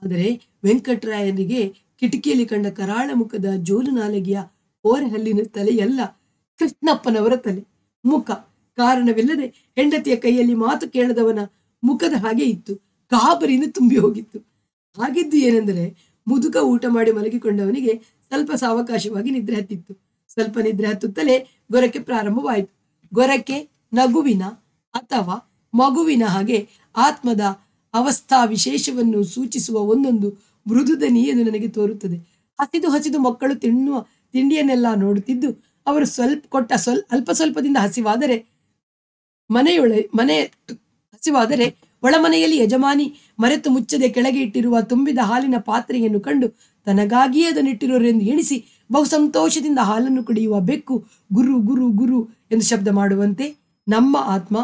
ಆದರೆ ವೆಂಕಟರಾಯನಿಗೆ ಕಿಟಕಿಯಲ್ಲಿ ಕಂಡ ಕರಾಳ ಮುಖದ ಜೋಲು ನಾಲಗೆಯ ಓರೆಹಲ್ಲಿನ ತಲೆಯಲ್ಲ ಕೃಷ್ಣಪ್ಪನವರ ತಲೆ ಮುಖ ಕಾರಣವಿಲ್ಲದೆ ಹೆಂಡತಿಯ ಕೈಯಲ್ಲಿ ಮಾತು ಕೇಳದವನ ಮುಖದ ಹಾಗೆ ಇತ್ತು ಗಾಬರಿಯಿಂದ ತುಂಬಿ ಹೋಗಿತ್ತು ಹಾಗಿದ್ದು ಏನೆಂದರೆ ಮುದುಕ ಊಟ ಮಾಡಿ ಮಲಗಿಕೊಂಡವನಿಗೆ ಸ್ವಲ್ಪ ಸಾವಕಾಶವಾಗಿ ನಿದ್ರೆ ಹತ್ತಿತ್ತು ಸ್ವಲ್ಪ ನಿದ್ರೆ ಹತ್ತುತ್ತಲೇ ಗೊರಕೆ ಪ್ರಾರಂಭವಾಯಿತು ಗೊರಕೆ ನಗುವಿನ ಅಥವಾ ಮಗುವಿನ ಹಾಗೆ ಆತ್ಮದ ಅವಸ್ಥಾ ವಿಶೇಷವನ್ನು ಸೂಚಿಸುವ ಒಂದೊಂದು ಮೃದು ದನಿ ಎಂದು ನನಗೆ ತೋರುತ್ತದೆ ಹಸಿದು ಹಸಿದು ಮಕ್ಕಳು ತಿನ್ನುವ ತಿಂಡಿಯನ್ನೆಲ್ಲ ನೋಡುತ್ತಿದ್ದು ಅವರು ಸ್ವಲ್ಪ ಕೊಟ್ಟ ಸ್ವಲ್ಪ ಅಲ್ಪ ಸ್ವಲ್ಪದಿಂದ ಹಸಿವಾದರೆ ಮನೆಯೊಳ ಮನೆ ಹಸಿವಾದರೆ ಒಳಮನೆಯಲ್ಲಿ ಯಜಮಾನಿ ಮರೆತು ಮುಚ್ಚದೆ ಕೆಳಗೆ ಇಟ್ಟಿರುವ ತುಂಬಿದ ಹಾಲಿನ ಪಾತ್ರೆಯನ್ನು ಕಂಡು ತನಗಾಗಿಯೇ ಅದನ್ನಿಟ್ಟಿರೋರೆಂದು ಎಣಿಸಿ ಬಹು ಸಂತೋಷದಿಂದ ಹಾಲನ್ನು ಕುಡಿಯುವ ಬೆಕ್ಕು ಗುರು ಗುರು ಗುರು ಎಂದು ಶಬ್ದ ಮಾಡುವಂತೆ ನಮ್ಮ ಆತ್ಮ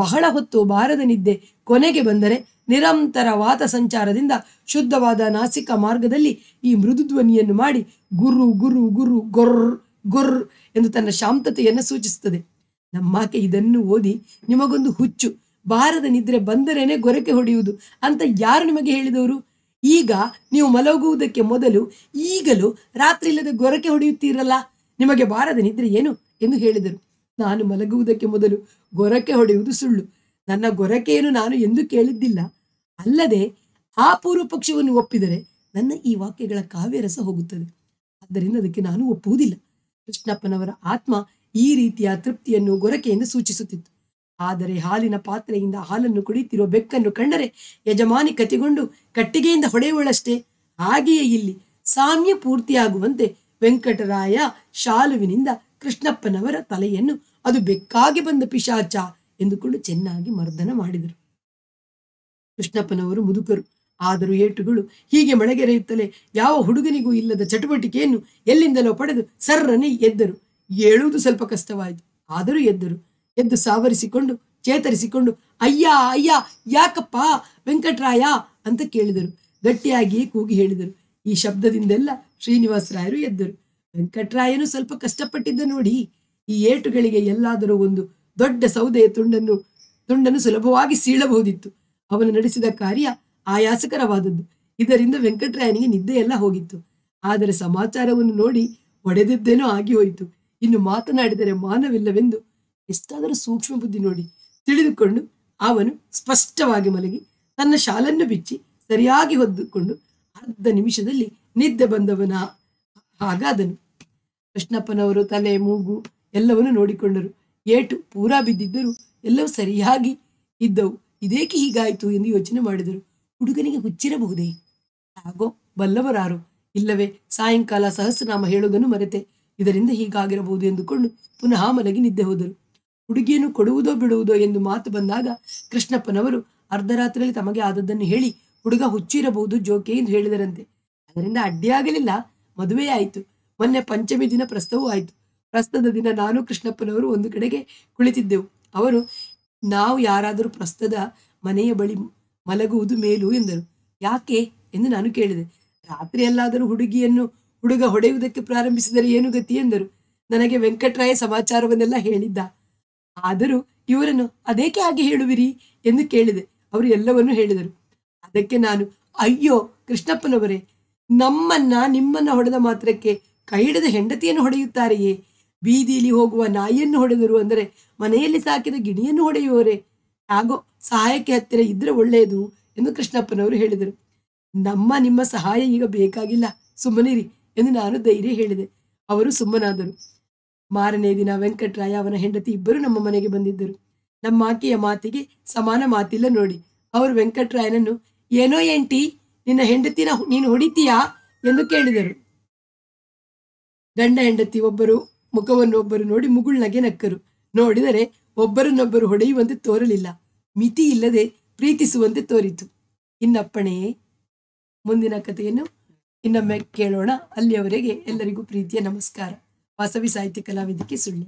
ಬಹಳ ಹೊತ್ತು ಬಾರದ ನಿದ್ದೆ ಕೊನೆಗೆ ಬಂದರೆ ನಿರಂತರ ವಾತ ಸಂಚಾರದಿಂದ ಶುದ್ಧವಾದ ನಾಸಿಕ ಮಾರ್ಗದಲ್ಲಿ ಈ ಮೃದು ಧ್ವನಿಯನ್ನು ಮಾಡಿ ಗುರು ಗುರು ಗುರು ಗೊರ್ ಗೊರ್ರ್ ಎಂದು ತನ್ನ ಶಾಂತತೆಯನ್ನು ಸೂಚಿಸುತ್ತದೆ ನಮ್ಮಾಕೆ ಇದನ್ನು ಓದಿ ನಿಮಗೊಂದು ಹುಚ್ಚು ಬಾರದ ನಿದ್ರೆ ಬಂದರೇನೆ ಗೊರಕೆ ಹೊಡೆಯುವುದು ಅಂತ ಯಾರು ನಿಮಗೆ ಹೇಳಿದವರು ಈಗ ನೀವು ಮಲಗುವುದಕ್ಕೆ ಮೊದಲು ಈಗಲೂ ರಾತ್ರಿ ಇಲ್ಲದೆ ಗೊರಕೆ ಹೊಡೆಯುತ್ತೀರಲ್ಲ ನಿಮಗೆ ಬಾರದ ನಿದ್ರೆ ಏನು ಎಂದು ಹೇಳಿದರು ನಾನು ಮಲಗುವುದಕ್ಕೆ ಮೊದಲು ಗೊರಕೆ ಹೊಡೆಯುವುದು ಸುಳ್ಳು ನನ್ನ ಗೊರಕೆಯನ್ನು ನಾನು ಎಂದು ಕೇಳಿದ್ದಿಲ್ಲ ಅಲ್ಲದೆ ಆ ಪೂರ್ವ ಪಕ್ಷವನ್ನು ಒಪ್ಪಿದರೆ ನನ್ನ ಈ ವಾಕ್ಯಗಳ ಕಾವ್ಯರಸ ಹೋಗುತ್ತದೆ ಆದ್ದರಿಂದ ಅದಕ್ಕೆ ನಾನು ಒಪ್ಪುವುದಿಲ್ಲ ಕೃಷ್ಣಪ್ಪನವರ ಆತ್ಮ ಈ ರೀತಿಯ ತೃಪ್ತಿಯನ್ನು ಗೊರಕೆಯಿಂದ ಸೂಚಿಸುತ್ತಿತ್ತು ಆದರೆ ಹಾಲಿನ ಪಾತ್ರೆಯಿಂದ ಹಾಲನ್ನು ಕುಡಿಯುತ್ತಿರುವ ಬೆಕ್ಕನ್ನು ಕಂಡರೆ ಯಜಮಾನಿ ಕತಿಗೊಂಡು ಕಟ್ಟಿಗೆಯಿಂದ ಹೊಡೆಯುವಳಷ್ಟೇ ಹಾಗೆಯೇ ಇಲ್ಲಿ ಸಾಮ್ಯ ಪೂರ್ತಿಯಾಗುವಂತೆ ವೆಂಕಟರಾಯ ಶಾಲುವಿನಿಂದ ಕೃಷ್ಣಪ್ಪನವರ ತಲೆಯನ್ನು ಅದು ಬೆಕ್ಕಾಗಿ ಬಂದ ಪಿಶಾಚ ಎಂದುಕೊಂಡು ಚೆನ್ನಾಗಿ ಮರ್ದನ ಮಾಡಿದರು ಕೃಷ್ಣಪ್ಪನವರು ಮುದುಕರು ಆದರೂ ಏಟುಗಳು ಹೀಗೆ ಮಳೆಗೆರೆಯುತ್ತಲೇ ಯಾವ ಹುಡುಗನಿಗೂ ಇಲ್ಲದ ಚಟುವಟಿಕೆಯನ್ನು ಎಲ್ಲಿಂದಲೋ ಪಡೆದು ಸರ್ರನೆ ಎದ್ದರು ಏಳುವುದು ಸ್ವಲ್ಪ ಕಷ್ಟವಾಯಿತು ಆದರೂ ಎದ್ದರು ಎದ್ದು ಸಾವರಿಸಿಕೊಂಡು ಚೇತರಿಸಿಕೊಂಡು ಅಯ್ಯ ಅಯ್ಯ ಯಾಕಪ್ಪ ವೆಂಕಟರಾಯ ಅಂತ ಕೇಳಿದರು ಗಟ್ಟಿಯಾಗಿ ಕೂಗಿ ಹೇಳಿದರು ಈ ಶಬ್ದದಿಂದೆಲ್ಲ ಶ್ರೀನಿವಾಸರಾಯರು ಎದ್ದರು ವೆಂಕಟರಾಯನು ಸ್ವಲ್ಪ ಕಷ್ಟಪಟ್ಟಿದ್ದ ನೋಡಿ ಈ ಏಟುಗಳಿಗೆ ಎಲ್ಲಾದರೂ ಒಂದು ದೊಡ್ಡ ಸೌದೆಯ ತುಂಡನ್ನು ತುಂಡನ್ನು ಸುಲಭವಾಗಿ ಸೀಳಬಹುದಿತ್ತು ಅವನು ನಡೆಸಿದ ಕಾರ್ಯ ಆಯಾಸಕರವಾದದ್ದು ಇದರಿಂದ ವೆಂಕಟರಾಯನಿಗೆ ನಿದ್ದೆಯೆಲ್ಲ ಹೋಗಿತ್ತು ಆದರೆ ಸಮಾಚಾರವನ್ನು ನೋಡಿ ಒಡೆದಿದ್ದೇನೋ ಆಗಿ ಹೋಯಿತು ಇನ್ನು ಮಾತನಾಡಿದರೆ ಮಾನವಿಲ್ಲವೆಂದು ಎಷ್ಟಾದರೂ ಸೂಕ್ಷ್ಮ ಬುದ್ಧಿ ನೋಡಿ ತಿಳಿದುಕೊಂಡು ಅವನು ಸ್ಪಷ್ಟವಾಗಿ ಮಲಗಿ ತನ್ನ ಶಾಲನ್ನು ಬಿಚ್ಚಿ ಸರಿಯಾಗಿ ಹೊದ್ದುಕೊಂಡು ಅರ್ಧ ನಿಮಿಷದಲ್ಲಿ ನಿದ್ದೆ ಬಂದವನ ಹಾಗಾದನು ಕೃಷ್ಣಪ್ಪನವರು ತಲೆ ಮೂಗು ಎಲ್ಲವನ್ನೂ ನೋಡಿಕೊಂಡರು ಏಟು ಪೂರಾ ಬಿದ್ದಿದ್ದರೂ ಎಲ್ಲವೂ ಸರಿಯಾಗಿ ಇದ್ದವು ಇದೇಕೆ ಹೀಗಾಯಿತು ಎಂದು ಯೋಚನೆ ಮಾಡಿದರು ಹುಡುಗನಿಗೆ ಹುಚ್ಚಿರಬಹುದೇ ಹಾಗೋ ಬಲ್ಲವರಾರು ಇಲ್ಲವೇ ಸಾಯಂಕಾಲ ಸಹಸ್ರನಾಮ ಹೇಳುವುದನ್ನು ಮರೆತೆ ಇದರಿಂದ ಹೀಗಾಗಿರಬಹುದು ಎಂದುಕೊಂಡು ಪುನಃ ಮಲಗಿ ನಿದ್ದೆ ಹೋದರು ಹುಡುಗಿಯನ್ನು ಕೊಡುವುದೋ ಬಿಡುವುದೋ ಎಂದು ಮಾತು ಬಂದಾಗ ಕೃಷ್ಣಪ್ಪನವರು ಅರ್ಧರಾತ್ರಿಯಲ್ಲಿ ತಮಗೆ ಆದದ್ದನ್ನು ಹೇಳಿ ಹುಡುಗ ಹುಚ್ಚಿರಬಹುದು ಜೋಕೆ ಎಂದು ಹೇಳಿದರಂತೆ ಅದರಿಂದ ಅಡ್ಡಿಯಾಗಲಿಲ್ಲ ಮದುವೆ ಆಯಿತು ಮೊನ್ನೆ ಪಂಚಮಿ ದಿನ ಪ್ರಸ್ತವೂ ಆಯಿತು ಪ್ರಸ್ತದ ದಿನ ನಾನು ಕೃಷ್ಣಪ್ಪನವರು ಒಂದು ಕಡೆಗೆ ಕುಳಿತಿದ್ದೆವು ಅವರು ನಾವು ಯಾರಾದರೂ ಪ್ರಸ್ತದ ಮನೆಯ ಬಳಿ ಮಲಗುವುದು ಮೇಲು ಎಂದರು ಯಾಕೆ ಎಂದು ನಾನು ಕೇಳಿದೆ ರಾತ್ರಿಯಲ್ಲಾದರೂ ಹುಡುಗಿಯನ್ನು ಹುಡುಗ ಹೊಡೆಯುವುದಕ್ಕೆ ಪ್ರಾರಂಭಿಸಿದರೆ ಏನು ಗತಿ ಎಂದರು ನನಗೆ ವೆಂಕಟರಾಯ ಸಮಾಚಾರವನ್ನೆಲ್ಲ ಹೇಳಿದ್ದ ಆದರೂ ಇವರನ್ನು ಅದೇಕೆ ಹಾಗೆ ಹೇಳುವಿರಿ ಎಂದು ಕೇಳಿದೆ ಅವರು ಎಲ್ಲವನ್ನೂ ಹೇಳಿದರು ಅದಕ್ಕೆ ನಾನು ಅಯ್ಯೋ ಕೃಷ್ಣಪ್ಪನವರೇ ನಮ್ಮನ್ನ ನಿಮ್ಮನ್ನ ಹೊಡೆದ ಮಾತ್ರಕ್ಕೆ ಕೈ ಹಿಡಿದ ಹೆಂಡತಿಯನ್ನು ಹೊಡೆಯುತ್ತಾರೆಯೇ ಬೀದಿಲಿ ಹೋಗುವ ನಾಯಿಯನ್ನು ಹೊಡೆದರು ಅಂದರೆ ಮನೆಯಲ್ಲಿ ಸಾಕಿದ ಗಿಣಿಯನ್ನು ಹೊಡೆಯುವವರೇ ಹಾಗೋ ಸಹಾಯಕ್ಕೆ ಹತ್ತಿರ ಇದ್ರೆ ಒಳ್ಳೆಯದು ಎಂದು ಕೃಷ್ಣಪ್ಪನವರು ಹೇಳಿದರು ನಮ್ಮ ನಿಮ್ಮ ಸಹಾಯ ಈಗ ಬೇಕಾಗಿಲ್ಲ ಸುಮ್ಮನಿರಿ ಎಂದು ನಾನು ಧೈರ್ಯ ಹೇಳಿದೆ ಅವರು ಸುಮ್ಮನಾದರು ಮಾರನೇ ದಿನ ವೆಂಕಟರಾಯ ಅವನ ಹೆಂಡತಿ ಇಬ್ಬರು ನಮ್ಮ ಮನೆಗೆ ಬಂದಿದ್ದರು ನಮ್ಮ ಆಕೆಯ ಮಾತಿಗೆ ಸಮಾನ ಮಾತಿಲ್ಲ ನೋಡಿ ಅವರು ವೆಂಕಟರಾಯನನ್ನು ಏನೋ ಎಂಟಿ ನಿನ್ನ ಹೆಂಡತಿನ ನೀನು ಹೊಡಿತೀಯಾ ಎಂದು ಕೇಳಿದರು ಗಂಡ ಹೆಂಡತಿ ಒಬ್ಬರು ಮುಖವನ್ನು ಒಬ್ಬರು ನೋಡಿ ಮುಗುಳ್ನಗೆ ನಕ್ಕರು ನೋಡಿದರೆ ಒಬ್ಬರನ್ನೊಬ್ಬರು ಹೊಡೆಯುವಂತೆ ತೋರಲಿಲ್ಲ ಮಿತಿ ಇಲ್ಲದೆ ಪ್ರೀತಿಸುವಂತೆ ತೋರಿತು ಇನ್ನಪ್ಪಣೆಯೇ ಮುಂದಿನ ಕಥೆಯನ್ನು ಇನ್ನೊಮ್ಮೆ ಕೇಳೋಣ ಅಲ್ಲಿಯವರೆಗೆ ಎಲ್ಲರಿಗೂ ಪ್ರೀತಿಯ ನಮಸ್ಕಾರ वासवी साहित्य कला की सुन